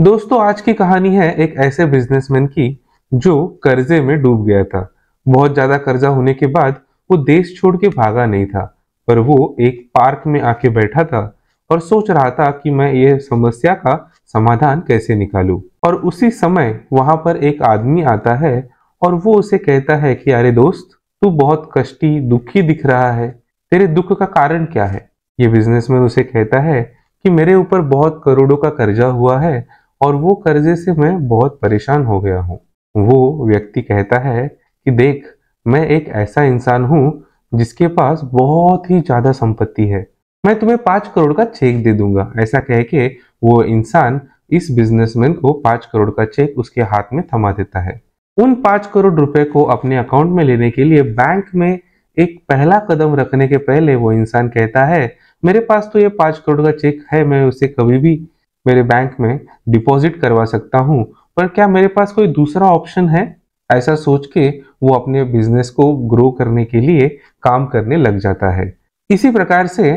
दोस्तों आज की कहानी है एक ऐसे बिजनेसमैन की जो कर्जे में डूब गया था बहुत ज्यादा कर्जा होने के बाद वो देश छोड़ के भागा नहीं था पर वो एक पार्क में आके बैठा था और सोच रहा था कि मैं ये समस्या का समाधान कैसे निकालू और उसी समय वहां पर एक आदमी आता है और वो उसे कहता है कि अरे दोस्त तू बहुत कष्टी दुखी दिख रहा है तेरे दुख का कारण क्या है ये बिजनेसमैन उसे कहता है कि मेरे ऊपर बहुत करोड़ों का कर्जा हुआ है और वो कर्जे से मैं बहुत परेशान हो गया हूँ वो व्यक्ति कहता है कि देख मैं एक ऐसा इंसान हूँ जिसके पास बहुत ही ज़्यादा संपत्ति है मैं तुम्हें पाँच करोड़ का चेक दे दूंगा ऐसा कह के वो इंसान इस बिजनेसमैन को पाँच करोड़ का चेक उसके हाथ में थमा देता है उन पाँच करोड़ रुपए को अपने अकाउंट में लेने के लिए बैंक में एक पहला कदम रखने के पहले वो इंसान कहता है मेरे पास तो ये पाँच करोड़ का चेक है मैं उसे कभी भी मेरे बैंक में डिपॉजिट करवा सकता हूँ पर क्या मेरे पास कोई दूसरा ऑप्शन है ऐसा सोच के वो अपने बिजनेस को ग्रो करने के लिए काम करने लग जाता है इसी प्रकार से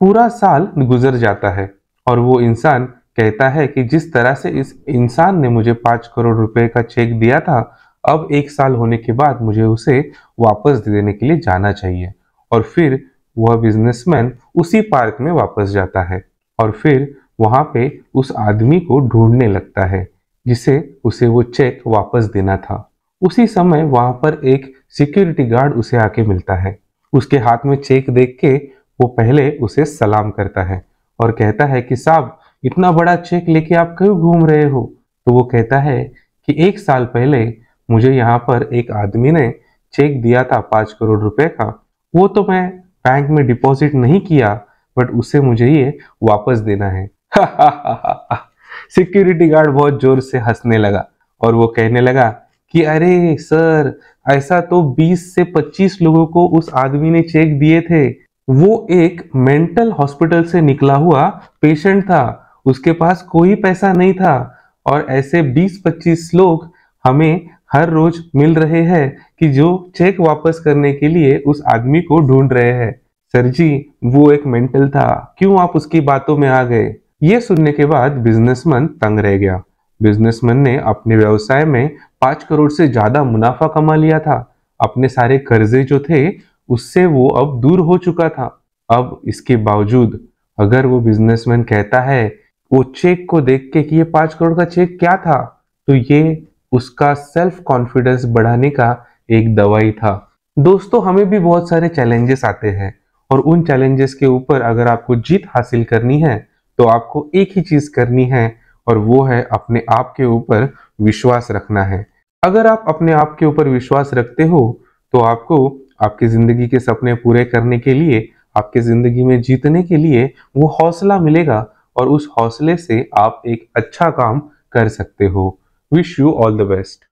पूरा साल गुजर जाता है और वो इंसान कहता है कि जिस तरह से इस इंसान ने मुझे पाँच करोड़ रुपए का चेक दिया था अब एक साल होने के बाद मुझे उसे वापस दे देने के लिए जाना चाहिए और फिर वह बिजनेसमैन उसी पार्क में वापस जाता है और फिर वहाँ पे उस आदमी को ढूंढने लगता है जिसे उसे वो चेक वापस देना था उसी समय वहाँ पर एक सिक्योरिटी गार्ड उसे आके मिलता है उसके हाथ में चेक देख के वो पहले उसे सलाम करता है और कहता है कि साहब इतना बड़ा चेक लेके आप क्यों घूम रहे हो तो वो कहता है कि एक साल पहले मुझे यहाँ पर एक आदमी ने चेक दिया था पाँच करोड़ रुपए का वो तो मैं बैंक में डिपॉजिट नहीं किया बट उसे मुझे ये वापस देना है सिक्योरिटी गार्ड बहुत जोर से हंसने लगा और वो कहने लगा कि अरे सर ऐसा तो 20 से 25 लोगों को उस आदमी ने चेक दिए थे वो एक मेंटल हॉस्पिटल से निकला हुआ पेशेंट था उसके पास कोई पैसा नहीं था और ऐसे 20-25 लोग हमें हर रोज मिल रहे हैं कि जो चेक वापस करने के लिए उस आदमी को ढूंढ रहे हैं सर जी वो एक मेंटल था क्यों आप उसकी बातों में आ गए ये सुनने के बाद बिजनेसमैन तंग रह गया बिजनेसमैन ने अपने व्यवसाय में पाँच करोड़ से ज़्यादा मुनाफा कमा लिया था अपने सारे कर्जे जो थे उससे वो अब दूर हो चुका था अब इसके बावजूद अगर वो बिजनेसमैन कहता है वो चेक को देख के कि ये पाँच करोड़ का चेक क्या था तो ये उसका सेल्फ कॉन्फिडेंस बढ़ाने का एक दवाई था दोस्तों हमें भी बहुत सारे चैलेंजेस आते हैं और उन चैलेंजेस के ऊपर अगर आपको जीत हासिल करनी है तो आपको एक ही चीज करनी है और वो है अपने आप के ऊपर विश्वास रखना है अगर आप अपने आप के ऊपर विश्वास रखते हो तो आपको आपकी ज़िंदगी के सपने पूरे करने के लिए आपके ज़िंदगी में जीतने के लिए वो हौसला मिलेगा और उस हौसले से आप एक अच्छा काम कर सकते हो wish you all the best